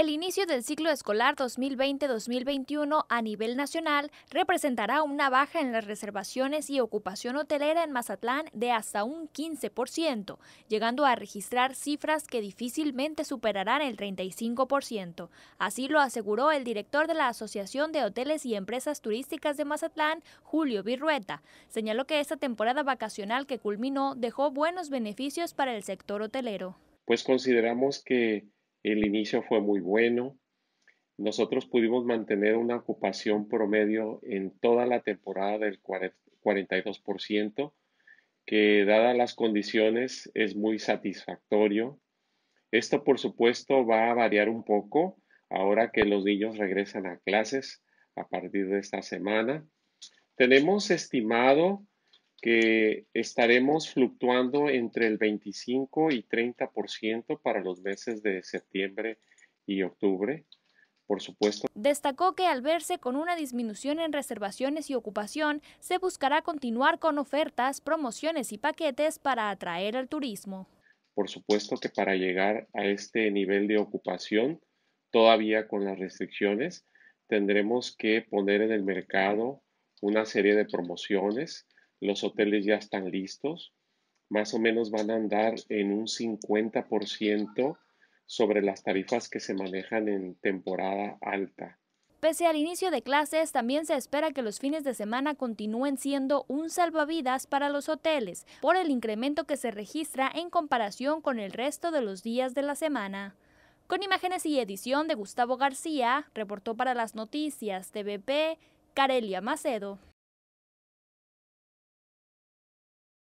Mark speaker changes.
Speaker 1: El inicio del ciclo escolar 2020-2021 a nivel nacional representará una baja en las reservaciones y ocupación hotelera en Mazatlán de hasta un 15%, llegando a registrar cifras que difícilmente superarán el 35%. Así lo aseguró el director de la Asociación de Hoteles y Empresas Turísticas de Mazatlán, Julio Virrueta. Señaló que esta temporada vacacional que culminó dejó buenos beneficios para el sector hotelero.
Speaker 2: Pues consideramos que el inicio fue muy bueno. Nosotros pudimos mantener una ocupación promedio en toda la temporada del 42%, que dadas las condiciones es muy satisfactorio. Esto, por supuesto, va a variar un poco ahora que los niños regresan a clases a partir de esta semana. Tenemos estimado que estaremos fluctuando entre el 25 y 30% para los meses de septiembre y octubre. Por supuesto.
Speaker 1: Destacó que al verse con una disminución en reservaciones y ocupación, se buscará continuar con ofertas, promociones y paquetes para atraer al turismo.
Speaker 2: Por supuesto que para llegar a este nivel de ocupación, todavía con las restricciones, tendremos que poner en el mercado una serie de promociones, los hoteles ya están listos. Más o menos van a andar en un 50% sobre las tarifas que se manejan en temporada alta.
Speaker 1: Pese al inicio de clases, también se espera que los fines de semana continúen siendo un salvavidas para los hoteles, por el incremento que se registra en comparación con el resto de los días de la semana. Con imágenes y edición de Gustavo García, reportó para las noticias TVP Carelia Macedo.